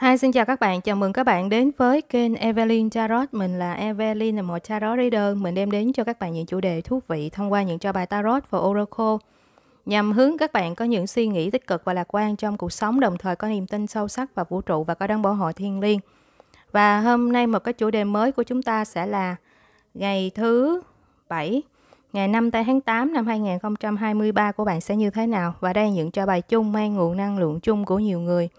Hi, xin chào các bạn. Chào mừng các bạn đến với kênh Evelyn Tarot. Mình là Evelyn, là một tarot reader. Mình đem đến cho các bạn những chủ đề thú vị thông qua những cho bài tarot và oracle nhằm hướng các bạn có những suy nghĩ tích cực và lạc quan trong cuộc sống, đồng thời có niềm tin sâu sắc vào vũ trụ và có đấng bảo hộ thiên liêng. Và hôm nay một cái chủ đề mới của chúng ta sẽ là ngày thứ 7, ngày 5 tây tháng 8 năm 2023 của bạn sẽ như thế nào? Và đây những cho bài chung mang nguồn năng lượng chung của nhiều người –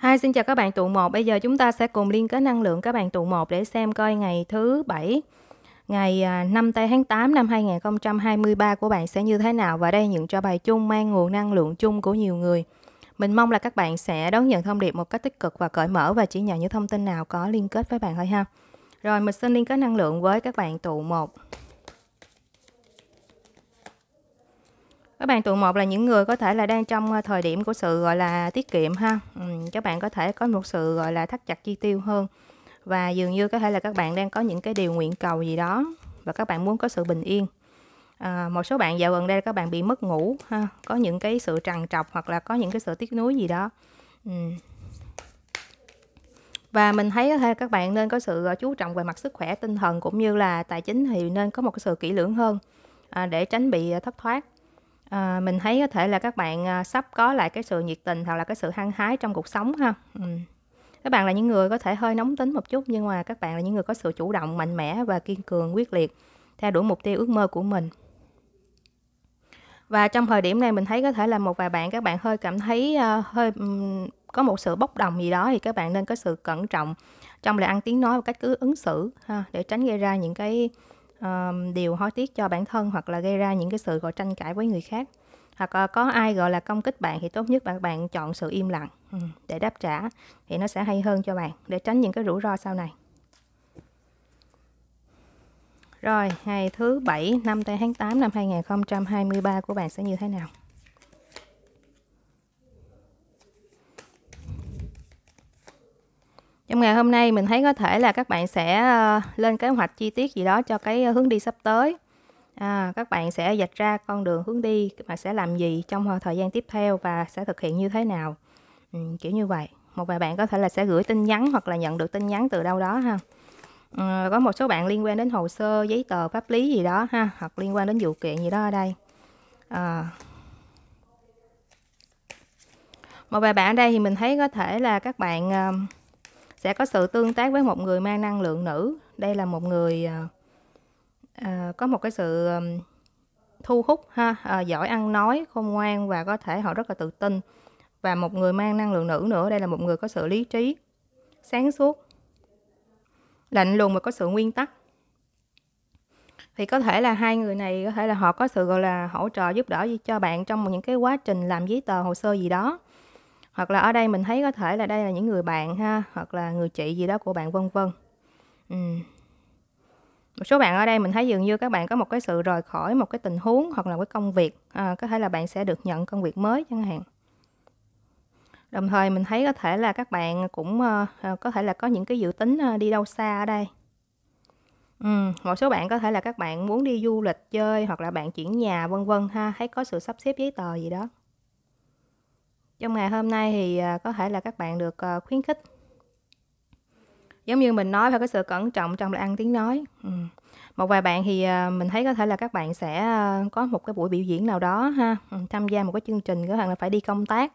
hai xin chào các bạn tụ 1. Bây giờ chúng ta sẽ cùng liên kết năng lượng các bạn tụ 1 để xem coi ngày thứ 7 ngày 5 à, tây tháng 8 năm 2023 của bạn sẽ như thế nào và đây những cho bài chung mang nguồn năng lượng chung của nhiều người. Mình mong là các bạn sẽ đón nhận thông điệp một cách tích cực và cởi mở và chỉ nhận những thông tin nào có liên kết với bạn thôi ha. Rồi mình xin liên kết năng lượng với các bạn tụ 1. các bạn tuổi một là những người có thể là đang trong ờ, thời điểm của sự gọi là tiết kiệm ha ừ, các bạn có thể có một sự gọi là thắt chặt chi tiêu hơn và dường như có thể là các bạn đang có những cái điều nguyện cầu gì đó và các bạn muốn có sự bình yên à, một số bạn dạo gần đây các bạn bị mất ngủ ha có những cái sự trằn trọc hoặc là có những cái sự tiếc nuối gì đó ừ. và mình thấy có thể các bạn nên có sự ờ, chú trọng về mặt sức khỏe tinh thần cũng như là tài chính thì nên có một cái sự kỹ lưỡng hơn à, để tránh bị thất thoát À, mình thấy có thể là các bạn à, sắp có lại cái sự nhiệt tình hoặc là cái sự hăng hái trong cuộc sống ha. Ừ. Các bạn là những người có thể hơi nóng tính một chút nhưng mà các bạn là những người có sự chủ động mạnh mẽ và kiên cường quyết liệt theo đuổi mục tiêu ước mơ của mình. Và trong thời điểm này mình thấy có thể là một vài bạn các bạn hơi cảm thấy uh, hơi um, có một sự bốc đồng gì đó thì các bạn nên có sự cẩn trọng trong lời ăn tiếng nói và cách cứ ứng xử ha để tránh gây ra những cái um, điều hối tiếc cho bản thân hoặc là gây ra những cái sự gọi tranh cãi với người khác hoặc uh, có ai gọi là công kích bạn thì tốt nhất bạn bạn chọn sự im lặng để đáp trả thì nó sẽ hay hơn cho bạn để tránh những cái rủi ro sau này rồi, ngày thứ bảy năm tây tháng 8 năm 2023 của bạn sẽ như thế nào? trong ngày hôm nay mình thấy có thể là các bạn sẽ ờ, lên kế hoạch chi tiết gì đó cho cái ờ, hướng đi sắp tới à, các bạn sẽ dạch ra con đường hướng đi mà sẽ làm gì trong ờ, thời gian tiếp theo và sẽ thực hiện như thế nào ừ, kiểu như vậy một vài bạn có thể là sẽ gửi tin nhắn hoặc là nhận được tin nhắn từ đâu đó ha à, có một số bạn liên quan đến hồ sơ giấy tờ pháp lý gì đó ha hoặc liên quan đến vụ kiện gì đó ở đây à, một vài bạn ở đây thì mình thấy có thể là các bạn uh, sẽ có sự tương tác với một người mang năng lượng nữ đây là một người à, à có một cái sự thu hút ha à, giỏi ăn nói khôn ngoan và có thể họ rất là tự tin và một người mang năng lượng nữ nữa đây là một người có sự lý trí sáng suốt lạnh lùng và có sự nguyên tắc thì có thể là hai người này có thể là họ có sự gọi là hỗ trợ giúp đỡ gì cho bạn trong một những cái quá trình làm giấy tờ hồ sơ gì đó hoặc là ở đây mình thấy có thể là đây là những người bạn ha hoặc là người chị gì đó của bạn vân vân ừ. một số bạn ở đây mình thấy dường như các bạn có một cái sự rời khỏi một cái tình huống hoặc là cái công việc à, có thể là bạn sẽ được nhận công việc mới chẳng hạn đồng thời mình thấy có thể là các bạn cũng uh, có thể là có những cái dự tính uh, đi đâu xa ở đây ừ, một số bạn có thể là các bạn muốn đi du lịch chơi hoặc là bạn chuyển nhà vân vân ha thấy có sự sắp xếp giấy tờ gì đó trong ngày hôm nay thì à, có thể là các bạn được à, khuyến khích giống như mình nói phải có sự cẩn trọng trong là ăn tiếng nói ừ. một vài bạn thì à, mình thấy có thể là các bạn sẽ có một cái buổi biểu diễn nào đó ha ừ, tham gia một cái chương trình có thể là phải đi công tác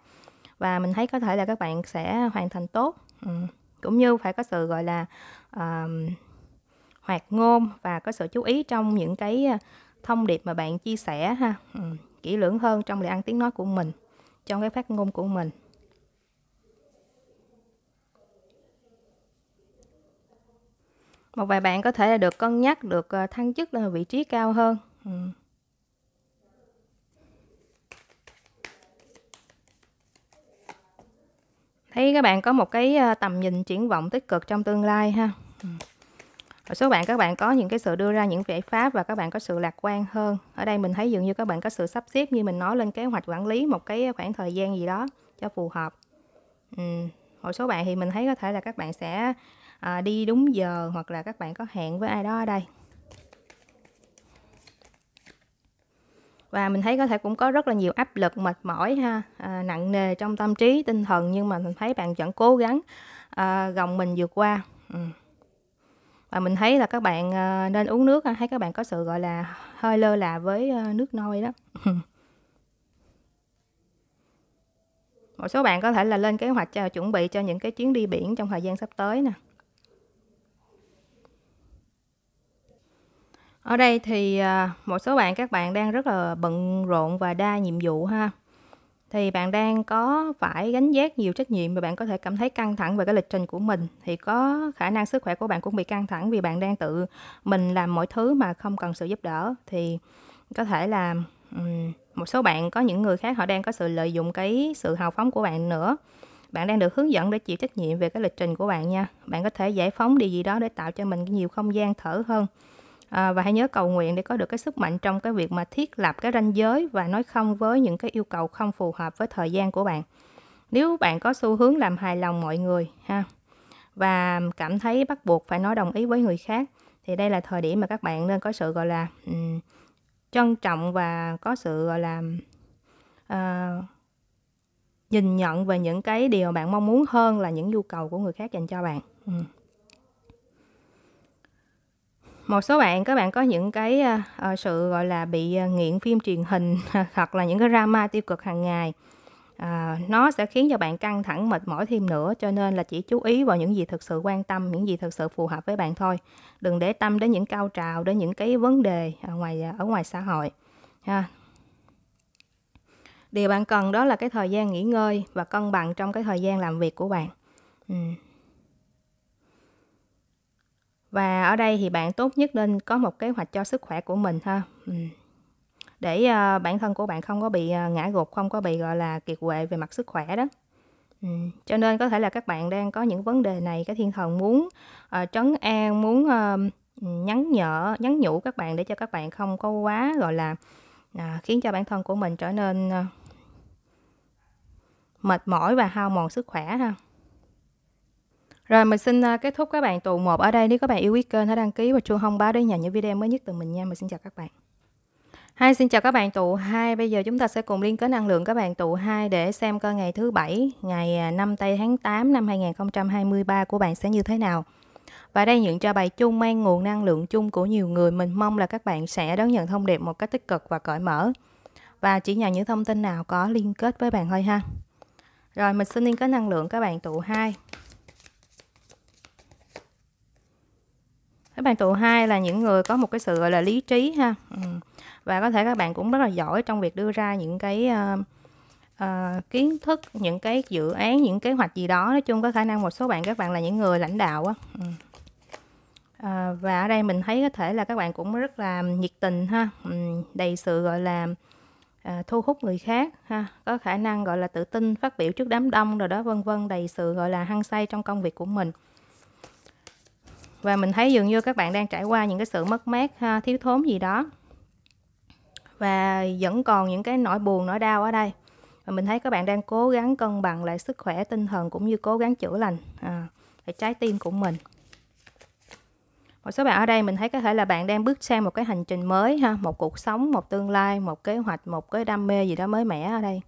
và mình thấy có thể là các bạn sẽ hoàn thành tốt ừ. cũng như phải có sự gọi là uh, hoạt ngôn và có sự chú ý trong những cái thông điệp mà bạn chia sẻ ha kỹ lưỡng hơn trong lời ăn tiếng nói của mình trong cái phát ngôn của mình một vài bạn có thể là được cân nhắc được ờ, thăng chức lên vị trí cao hơn ừ. thấy các bạn có một cái ờ, tầm nhìn triển vọng tích cực trong tương lai ha ừ một số bạn các bạn có những cái sự đưa ra những giải pháp và các bạn có sự lạc quan hơn ở đây mình thấy dường như các bạn có sự sắp xếp như mình nói lên kế hoạch quản lý một cái khoảng thời gian gì đó cho phù hợp ừ. một số bạn thì mình thấy có thể là các bạn sẽ à, đi đúng giờ hoặc là các bạn có hẹn với ai đó ở đây và mình thấy có thể cũng có rất là nhiều áp lực mệt mỏi ha à, nặng nề trong tâm trí tinh thần nhưng mà mình thấy bạn vẫn cố gắng à, gồng mình vượt qua ừ và mình thấy là các bạn ờ, nên uống nước hay các bạn có sự gọi là hơi lơ là với ờ, nước nôi đó một số bạn có thể là lên kế hoạch cho, ờ, chuẩn bị cho những cái chuyến đi biển trong thời gian sắp tới nè ở đây thì một số bạn các bạn đang rất là bận rộn và đa nhiệm vụ ha thì bạn đang có phải gánh vác nhiều trách nhiệm và bạn có thể cảm thấy căng thẳng về cái lịch trình của mình thì có khả năng sức khỏe của bạn cũng bị căng thẳng vì bạn đang tự mình làm mọi thứ mà không cần sự giúp đỡ thì có thể là um, một số bạn có những người khác họ đang có sự lợi dụng cái sự hào phóng của bạn nữa bạn đang được hướng dẫn để chịu trách nhiệm về cái lịch trình của bạn nha bạn có thể giải phóng điều gì đó để tạo cho mình nhiều không gian thở hơn à, và hãy nhớ cầu nguyện để có được cái sức mạnh trong cái việc mà thiết lập cái ranh giới và nói không với những cái yêu cầu không phù hợp với thời gian của bạn nếu bạn có xu hướng làm hài lòng mọi người ha và cảm thấy bắt buộc phải nói đồng ý với người khác thì đây là thời điểm mà các bạn nên có sự gọi là um, trân trọng và có sự gọi là uh, nhìn nhận về những cái điều bạn mong muốn hơn là những nhu cầu của người khác dành cho bạn. Ừ một số bạn các bạn có những cái uh, sự gọi là bị uh, nghiện phim truyền hình hoặc là những cái drama tiêu cực hàng ngày à, nó sẽ khiến cho bạn căng thẳng mệt mỏi thêm nữa cho nên là chỉ chú ý vào những gì thực sự quan tâm những gì thực sự phù hợp với bạn thôi đừng để tâm đến những cao trào đến những cái vấn đề ở à, ngoài ở ngoài xã hội ha điều bạn cần đó là cái thời gian nghỉ ngơi và cân bằng trong cái thời gian làm việc của bạn ừ và ở đây thì bạn tốt nhất nên có một kế hoạch cho sức khỏe của mình ha ừ. để ờ, bản thân của bạn không có bị ờ, ngã gục không có bị gọi là kiệt quệ về mặt sức khỏe đó ừ. cho nên có thể là các bạn đang có những vấn đề này cái thiên thần muốn uh, trấn an muốn ừ, nhắn nhở nhắn nhủ các bạn để cho các bạn không có quá gọi là uh, khiến cho bản thân của mình trở nên uh, mệt mỏi và hao mòn sức khỏe ha rồi mình xin ờ, kết thúc các bạn tụ 1 ở đây. Nếu các bạn yêu quý kênh hãy đăng ký và chuông thông báo để nhận những video mới nhất từ mình nha. Mình xin chào các bạn. Hai xin chào các bạn tụ 2. Bây giờ chúng ta sẽ cùng liên kết năng lượng các bạn tụ 2 để xem coi ngày thứ bảy ngày 5 à, tây tháng 8 năm 2023 của bạn sẽ như thế nào. Và đây những cho bài chung mang nguồn năng lượng chung của nhiều người. Mình mong là các bạn sẽ đón nhận thông điệp một cách tích cực và cởi mở. Và chỉ nhận những thông tin nào có liên kết với bạn thôi ha. Rồi mình xin liên kết năng lượng các bạn tụ 2. các bạn tụ hai là những người có một cái sự gọi là lý trí ha ừ. và có thể các bạn cũng rất là giỏi trong việc đưa ra những cái uh, uh, kiến thức những cái dự án những kế hoạch gì đó nói chung có khả năng một số bạn các bạn là những người lãnh đạo á ừ. Ờ, và ở đây mình thấy có thể là các bạn cũng rất là nhiệt tình ha ừ, đầy sự gọi là uh, thu hút người khác ha có khả năng gọi là tự tin phát biểu trước đám đông rồi đó vân vân đầy sự gọi là hăng say trong công việc của mình và mình thấy dường như các bạn đang trải qua những cái sự mất mát ha, thiếu thốn gì đó và vẫn còn những cái nỗi buồn nỗi đau ở đây và mình thấy các bạn đang cố gắng cân bằng lại sức khỏe tinh thần cũng như cố gắng chữa lành à, trái tim của mình một số bạn ở đây mình thấy có thể là bạn đang bước sang một cái hành trình mới ha một cuộc sống một tương lai một kế hoạch một cái đam mê gì đó mới mẻ ở đây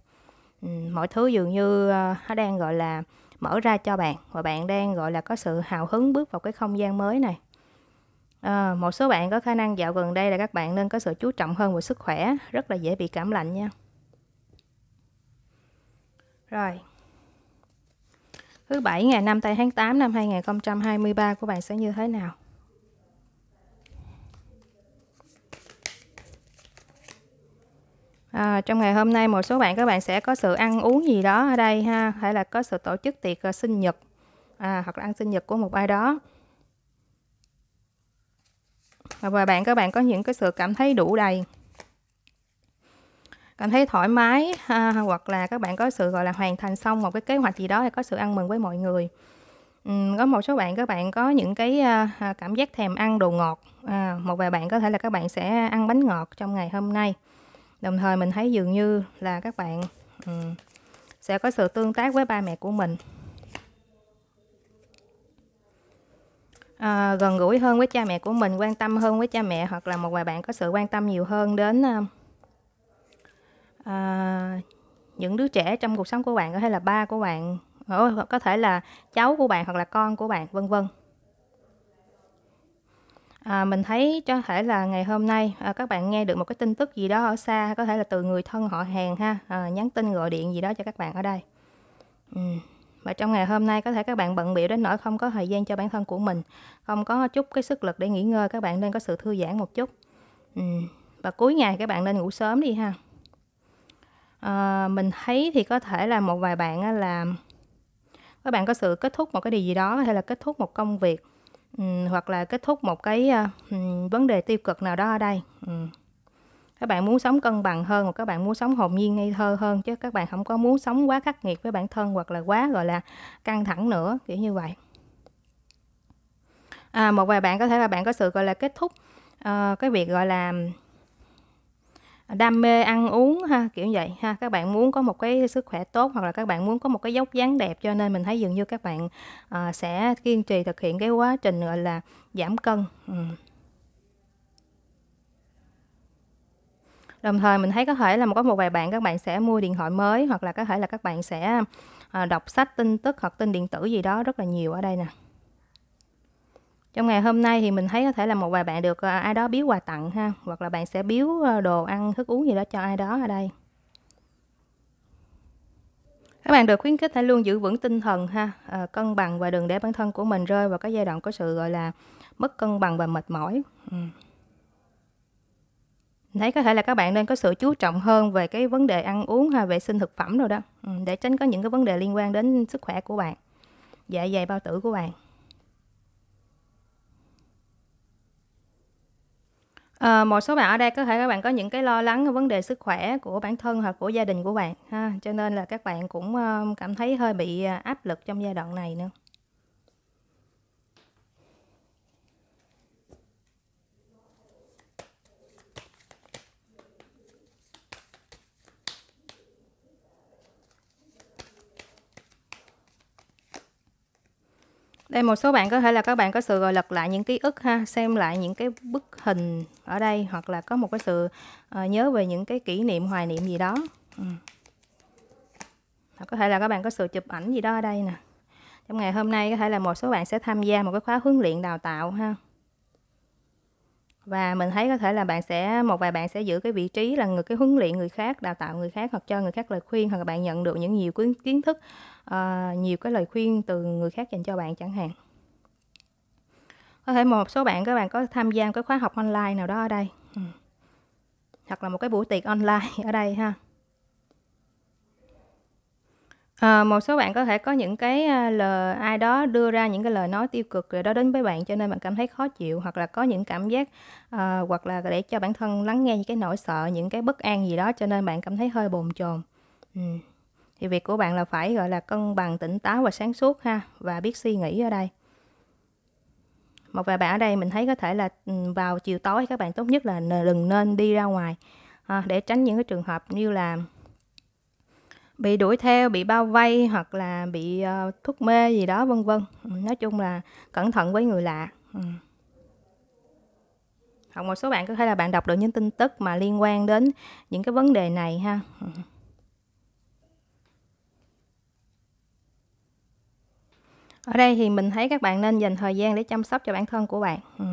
ừ, mọi thứ dường như à, nó đang gọi là mở ra cho bạn và bạn đang gọi là có sự hào hứng bước vào cái không gian mới này à, một số bạn có khả năng dạo gần đây là các bạn nên có sự chú trọng hơn về sức khỏe rất là dễ bị cảm lạnh nha rồi thứ bảy ngày 5 tây tháng 8 năm 2023 của bạn sẽ như thế nào À, trong ngày hôm nay một số bạn các bạn sẽ có sự ăn uống gì đó ở đây ha hay là có sự tổ chức tiệc uh, sinh nhật à, hoặc là ăn sinh nhật của một ai đó và bạn các bạn có những cái sự cảm thấy đủ đầy cảm thấy thoải mái ha, hoặc là các bạn có sự gọi là hoàn thành xong một cái kế hoạch gì đó hay có sự ăn mừng với mọi người uhm, có một số bạn các bạn có những cái uh, cảm giác thèm ăn đồ ngọt à, một vài bạn có thể là các bạn sẽ ăn bánh ngọt trong ngày hôm nay đồng thời mình thấy dường như là các bạn um, sẽ có sự tương tác với ba mẹ của mình à, gần gũi hơn với cha mẹ của mình quan tâm hơn với cha mẹ hoặc là một vài bạn có sự quan tâm nhiều hơn đến à, à những đứa trẻ trong cuộc sống của bạn có thể là ba của bạn có thể là cháu của bạn hoặc là con của bạn vân vân À, mình thấy có thể là ngày hôm nay à, các bạn nghe được một cái tin tức gì đó ở xa, có thể là từ người thân họ hàng ha, à, nhắn tin gọi điện gì đó cho các bạn ở đây. Ừ. Và trong ngày hôm nay có thể các bạn bận biểu đến nỗi không có thời gian cho bản thân của mình, không có chút cái sức lực để nghỉ ngơi, các bạn nên có sự thư giãn một chút. Ừ. Và cuối ngày các bạn nên ngủ sớm đi ha. À, mình thấy thì có thể là một vài bạn là các bạn có sự kết thúc một cái điều gì đó hay là kết thúc một công việc Ừ, hoặc là kết thúc một cái ờ, ừ, vấn đề tiêu cực nào đó ở đây ừ. các bạn muốn sống cân bằng hơn hoặc các bạn muốn sống hồn nhiên ngây thơ hơn chứ các bạn không có muốn sống quá khắc nghiệt với bản thân hoặc là quá gọi là căng thẳng nữa kiểu như vậy à, một vài bạn có thể là bạn có sự gọi là kết thúc uh, cái việc gọi là đam mê ăn uống ha kiểu vậy ha các bạn muốn có một cái sức khỏe tốt hoặc là các bạn muốn có một cái dốc dáng đẹp cho nên mình thấy dường như các bạn uh, sẽ kiên trì thực hiện cái quá trình gọi là giảm cân ừ. đồng thời mình thấy có thể là có một vài bạn các bạn sẽ mua điện thoại mới hoặc là có thể là các bạn sẽ ờ, đọc sách tin tức hoặc tin điện tử gì đó rất là nhiều ở đây nè trong ngày hôm nay thì mình thấy có thể là một vài bạn được ờ, ai đó biếu quà tặng ha hoặc là bạn sẽ biếu ờ, đồ ăn thức uống gì đó cho ai đó ở đây các bạn được khuyến khích hãy luôn giữ vững tinh thần ha ờ, cân bằng và đừng để bản thân của mình rơi vào cái giai đoạn có sự gọi là mất cân bằng và mệt mỏi ừ. Mình thấy có thể là các bạn nên có sự chú trọng hơn về cái vấn đề ăn uống ha vệ sinh thực phẩm rồi đó ừ, để tránh có những cái vấn đề liên quan đến sức khỏe của bạn dạ dày bao tử của bạn Ờ, một số bạn ở đây có thể các bạn có những cái lo lắng về vấn đề sức khỏe của bản thân hoặc của gia đình của bạn ha, cho nên là các bạn cũng, cảm thấy hơi bị, à, áp lực trong giai đoạn này nữa. đây một số bạn có thể là các bạn có sự gọi lật lại những ký ức ha xem lại những cái bức hình ở đây hoặc là có một cái sự uh, nhớ về những cái kỷ niệm hoài niệm gì đó ừ. có thể là các bạn có sự chụp ảnh gì đó ở đây nè trong ngày hôm nay có thể là một số bạn sẽ tham gia một cái khóa huấn luyện đào tạo ha và mình thấy có thể là bạn sẽ một vài bạn sẽ giữ cái vị trí là người cái huấn luyện người khác đào tạo người khác hoặc cho người khác lời khuyên hoặc là bạn nhận được những nhiều kiến thức uh, nhiều cái lời khuyên từ người khác dành cho bạn chẳng hạn có thể một số bạn các bạn có tham gia một cái khóa học online nào đó ở đây ừ. hoặc là một cái buổi tiệc online ở đây ha Ờ, một số bạn có thể có những cái, lời ai đó đưa ra những cái lời nói tiêu cực rồi đó đến với bạn cho nên bạn cảm thấy khó chịu, hoặc là có những cảm giác, ờ, hoặc là để cho bản thân lắng nghe những cái nỗi sợ, những cái bất an gì đó cho nên bạn cảm thấy hơi bồn chồn. Ừm, thì việc của bạn là phải, gọi là, cân bằng, tỉnh táo và sáng suốt ha, và biết suy nghĩ ở đây. Một vài bạn ở đây mình thấy có thể là, ừ, vào chiều tối các bạn tốt nhất là đừng nên đi ra ngoài, ờ, để tránh những cái trường hợp như là bị đuổi theo bị bao vây hoặc là bị uh, thuốc mê gì đó vân vân ừ, nói chung là cẩn thận với người lạ ừ. hoặc một số bạn có thể là bạn đọc được những tin tức mà liên quan đến những cái vấn đề này ha ừ. ở đây thì mình thấy các bạn nên dành thời gian để chăm sóc cho bản thân của bạn ừ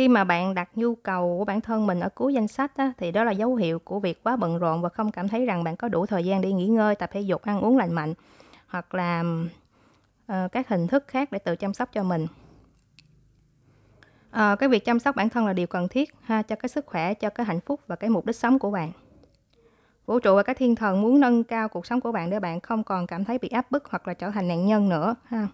khi mà bạn đặt nhu cầu của bản thân mình ở cuối danh sách á, thì đó là dấu hiệu của việc quá bận rộn và không cảm thấy rằng bạn có đủ thời gian để nghỉ ngơi tập thể dục ăn uống lành mạnh hoặc là uh, các hình thức khác để tự chăm sóc cho mình uh, cái việc chăm sóc bản thân là điều cần thiết ha cho cái sức khỏe cho cái hạnh phúc và cái mục đích sống của bạn vũ trụ và các thiên thần muốn nâng cao cuộc sống của bạn để bạn không còn cảm thấy bị áp bức hoặc là trở thành nạn nhân nữa ha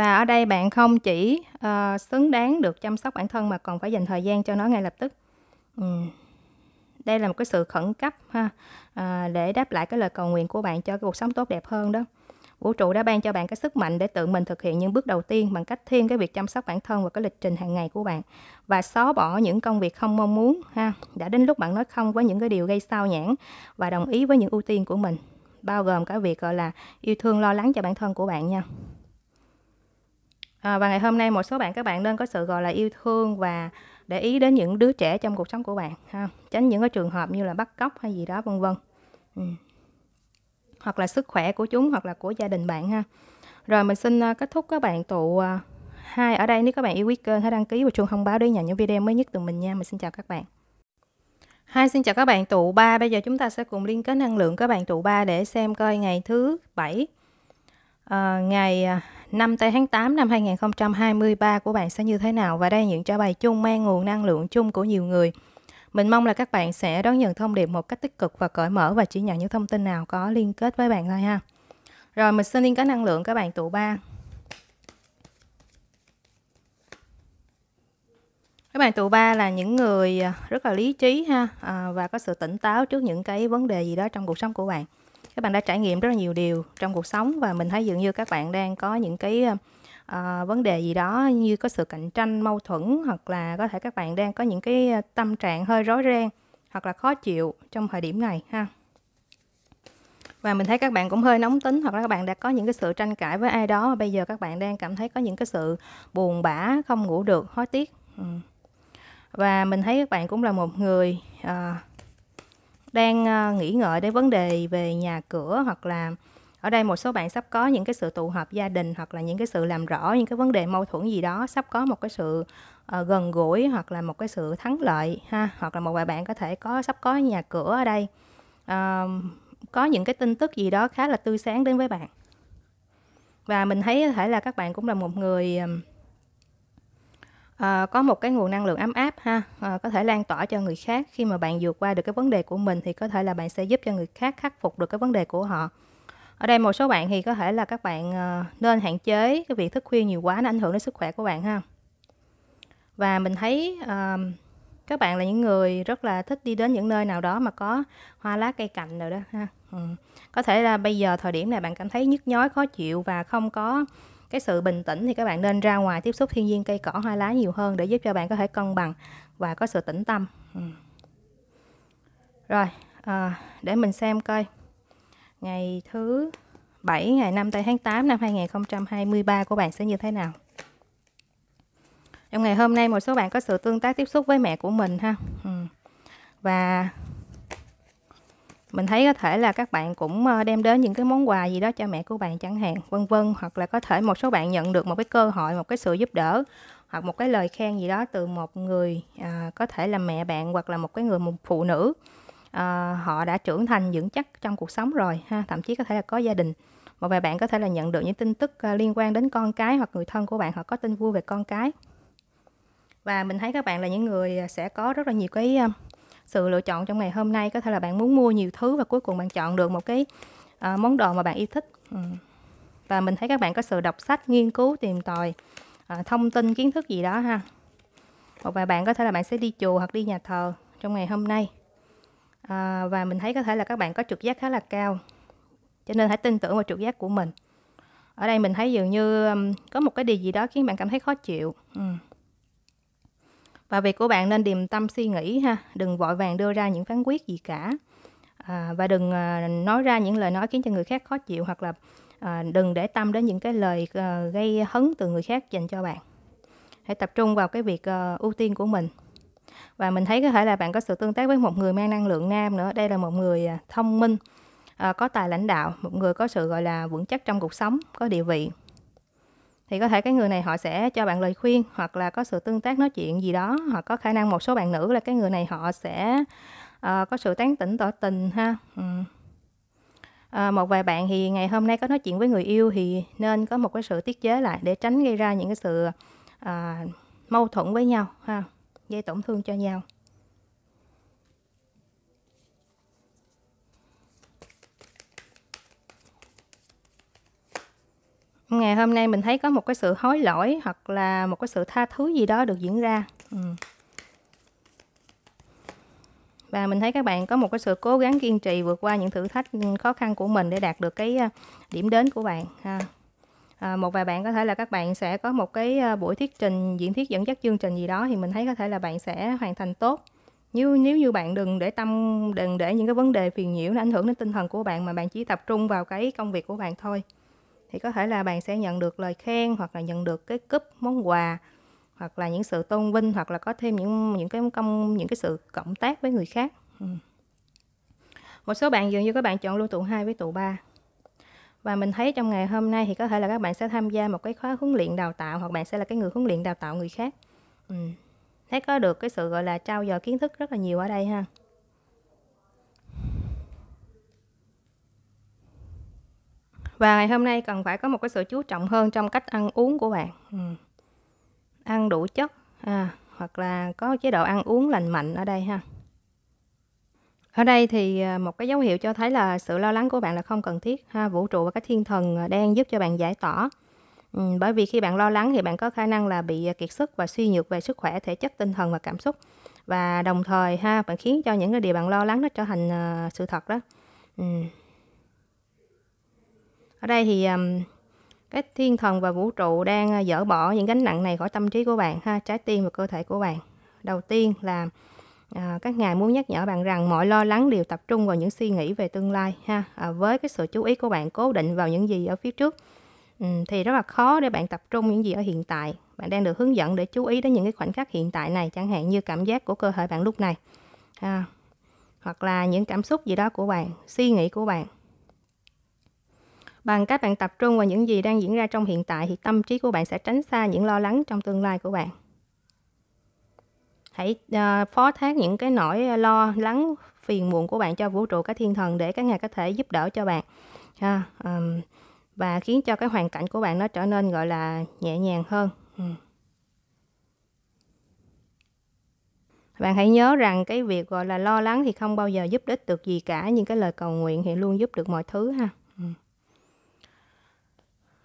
và ở đây bạn không chỉ uh, xứng đáng được chăm sóc bản thân mà còn phải dành thời gian cho nó ngay lập tức ừ. đây là một cái sự khẩn cấp ha à, để đáp lại cái lời cầu nguyện của bạn cho cái cuộc sống tốt đẹp hơn đó vũ trụ đã ban cho bạn cái sức mạnh để tự mình thực hiện những bước đầu tiên bằng cách thêm cái việc chăm sóc bản thân và cái lịch trình hàng ngày của bạn và xóa bỏ những công việc không mong muốn ha đã đến lúc bạn nói không với những cái điều gây sao nhãn và đồng ý với những ưu tiên của mình bao gồm cả việc gọi là yêu thương lo lắng cho bản thân của bạn nha À, và ngày hôm nay một số bạn các bạn nên có sự gọi là yêu thương và để ý đến những đứa trẻ trong cuộc sống của bạn ha. tránh những cái trường hợp như là bắt cóc hay gì đó vân vân ừ. hoặc là sức khỏe của chúng hoặc là của gia đình bạn ha rồi mình xin ờ, kết thúc các bạn tụ ờ, hai ở đây nếu các bạn yêu quý kênh hãy đăng ký và chuông thông báo để nhận những video mới nhất từ mình nha mình xin chào các bạn Hai xin chào các bạn tụ ba. Bây giờ chúng ta sẽ cùng liên kết năng lượng các bạn tụ ba để xem coi ngày thứ bảy à, ngày năm tây tháng 8 năm 2023 của bạn sẽ như thế nào và đây những trả bài chung mang nguồn năng lượng chung của nhiều người. Mình mong là các bạn sẽ đón nhận thông điệp một cách tích cực và cởi mở và chỉ nhận những thông tin nào có liên kết với bạn thôi ha. Rồi mình xin liên kết năng lượng các bạn tụ ba. Các bạn tụ ba là những người à, rất là lý trí ha à, và có sự tỉnh táo trước những cái vấn đề gì đó trong cuộc sống của bạn các bạn đã trải nghiệm rất là nhiều điều trong cuộc sống và mình thấy dường như các bạn đang có những cái uh, vấn đề gì đó như có sự cạnh tranh mâu thuẫn hoặc là có thể các bạn đang có những cái ờ, tâm trạng hơi rối ren hoặc là khó chịu trong thời điểm này ha và mình thấy các bạn cũng hơi nóng tính hoặc là các bạn đã có những cái sự tranh cãi với ai đó và bây giờ các bạn đang cảm thấy có những cái sự buồn bã không ngủ được hối tiếc ừ. và mình thấy các bạn cũng là một người uh, đang ờ, nghĩ ngợi đến vấn đề về nhà cửa hoặc là ở đây một số bạn sắp có những cái sự tụ họp gia đình hoặc là những cái sự làm rõ những cái vấn đề mâu thuẫn gì đó sắp có một cái sự uh, gần gũi hoặc là một cái sự thắng lợi ha hoặc là một vài bạn có thể có sắp có nhà cửa ở đây uh, có những cái tin tức gì đó khá là tươi sáng đến với bạn và mình thấy có thể là các bạn cũng là một người um, à, có một cái nguồn năng lượng ấm áp ha à, có thể lan tỏa cho người khác khi mà bạn vượt qua được cái vấn đề của mình thì có thể là bạn sẽ giúp cho người khác khắc phục được cái vấn đề của họ ở đây một số bạn thì có thể là các bạn ờ, nên hạn chế cái việc thức khuya nhiều quá nó ảnh hưởng đến sức khỏe của bạn ha và mình thấy uh, các bạn là những người rất là thích đi đến những nơi nào đó mà có hoa lá cây cành rồi đó ha ừ. có thể là bây giờ thời điểm này bạn cảm thấy nhức nhói khó chịu và không có cái sự bình tĩnh thì các bạn nên ra ngoài tiếp xúc thiên nhiên cây cỏ hoa lá nhiều hơn để giúp cho bạn có thể cân bằng và có sự tĩnh tâm ừ. rồi à, để mình xem coi ngày thứ 7 ngày 5 tây tháng 8 năm 2023 của bạn sẽ như thế nào trong ngày hôm nay một số bạn có sự tương tác tiếp xúc với mẹ của mình ha ừ. và mình thấy có thể là các bạn cũng ờ, đem đến những cái món quà gì đó cho mẹ của bạn chẳng hạn vân vân hoặc là có thể một số bạn nhận được một cái cơ hội một cái sự giúp đỡ hoặc một cái lời khen gì đó từ một người à, có thể là mẹ bạn hoặc là một cái người một phụ nữ à, họ đã trưởng thành vững chắc trong cuộc sống rồi ha thậm chí có thể là có gia đình một vài bạn có thể là nhận được những tin tức ờ, liên quan đến con cái hoặc người thân của bạn họ có tin vui về con cái và mình thấy các bạn là những người à, sẽ có rất là nhiều cái sự lựa chọn trong ngày hôm nay có thể là bạn muốn mua nhiều thứ và cuối cùng bạn chọn được một cái à, món đồ mà bạn yêu thích ừ. và mình thấy các bạn có sự đọc sách nghiên cứu tìm tòi à, thông tin kiến thức gì đó ha một vài bạn có thể là bạn sẽ đi chùa hoặc đi nhà thờ trong ngày hôm nay à, và mình thấy có thể là các bạn có trực giác khá là cao cho nên hãy tin tưởng vào trực giác của mình ở đây mình thấy dường như um, có một cái điều gì đó khiến bạn cảm thấy khó chịu ừ và việc của bạn nên điềm tâm suy nghĩ ha đừng vội vàng đưa ra những phán quyết gì cả à, và đừng à, nói ra những lời nói khiến cho người khác khó chịu hoặc là à, đừng để tâm đến những cái lời à, gây hấn từ người khác dành cho bạn hãy tập trung vào cái việc à, ưu tiên của mình và mình thấy có thể là bạn có sự tương tác với một người mang năng lượng nam nữa đây là một người à, thông minh à, có tài lãnh đạo một người có sự gọi là vững chắc trong cuộc sống có địa vị thì có thể cái người này họ sẽ cho bạn lời khuyên hoặc là có sự tương tác nói chuyện gì đó hoặc có khả năng một số bạn nữ là cái người này họ sẽ uh, có sự tán tỉnh tỏ tình ha ừ. À, một vài bạn thì ngày hôm nay có nói chuyện với người yêu thì nên có một cái sự tiết chế lại để tránh gây ra những cái sự à, mâu thuẫn với nhau ha gây tổn thương cho nhau ngày hôm nay mình thấy có một cái sự hối lỗi hoặc là một cái sự tha thứ gì đó được diễn ra ừ. và mình thấy các bạn có một cái sự cố gắng kiên trì vượt qua những thử thách khó khăn của mình để đạt được cái à, điểm đến của bạn ha à, một vài bạn có thể là các bạn sẽ có một cái à, buổi thuyết trình diễn thuyết dẫn dắt chương trình gì đó thì mình thấy có thể là bạn sẽ hoàn thành tốt nếu nếu như bạn đừng để tâm đừng để những cái vấn đề phiền nhiễu nó ảnh hưởng đến tinh thần của bạn mà bạn chỉ tập trung vào cái công việc của bạn thôi thì có thể là bạn sẽ nhận được lời khen hoặc là nhận được cái cúp món quà hoặc là những sự tôn vinh hoặc là có thêm những những cái công những cái sự cộng tác với người khác một số bạn dường như các bạn chọn luôn tụ 2 với tụ 3 và mình thấy trong ngày hôm nay thì có thể là các bạn sẽ tham gia một cái khóa huấn luyện đào tạo hoặc bạn sẽ là cái người huấn luyện đào tạo người khác thấy có được cái sự gọi là trao dồi kiến thức rất là nhiều ở đây ha và ngày hôm nay cần phải có một cái sự chú trọng hơn trong cách ăn uống của bạn ừ. ăn đủ chất à, hoặc là có chế độ ăn uống lành mạnh ở đây ha ở đây thì à, một cái dấu hiệu cho thấy là sự lo lắng của bạn là không cần thiết ha vũ trụ và các thiên thần à, đang giúp cho bạn giải tỏa ừ, bởi vì khi bạn lo lắng thì bạn có khả năng là bị à, kiệt sức và suy nhược về sức khỏe thể chất tinh thần và cảm xúc và đồng thời ha bạn khiến cho những cái điều bạn lo lắng nó trở thành uh, sự thật đó ừ ở đây thì um, cái thiên thần và vũ trụ đang à, dỡ bỏ những gánh nặng này khỏi tâm trí của bạn ha trái tim và cơ thể của bạn đầu tiên là à, các ngài muốn nhắc nhở bạn rằng mọi lo lắng đều tập trung vào những suy nghĩ về tương lai ha à, với cái sự chú ý của bạn cố định vào những gì ở phía trước ừ, thì rất là khó để bạn tập trung những gì ở hiện tại bạn đang được hướng dẫn để chú ý đến những cái khoảnh khắc hiện tại này chẳng hạn như cảm giác của cơ thể bạn lúc này ha. hoặc là những cảm xúc gì đó của bạn suy nghĩ của bạn bằng cách bạn tập trung vào những gì đang diễn ra trong hiện tại thì tâm trí của bạn sẽ tránh xa những lo lắng trong tương lai của bạn hãy uh, phó thác những cái nỗi lo lắng phiền muộn của bạn cho vũ trụ các thiên thần để các ngài có thể giúp đỡ cho bạn ha um, và khiến cho cái hoàn cảnh của bạn nó trở nên gọi là nhẹ nhàng hơn ừ. bạn hãy nhớ rằng cái việc gọi là lo lắng thì không bao giờ giúp ích được gì cả nhưng cái lời cầu nguyện thì luôn giúp được mọi thứ ha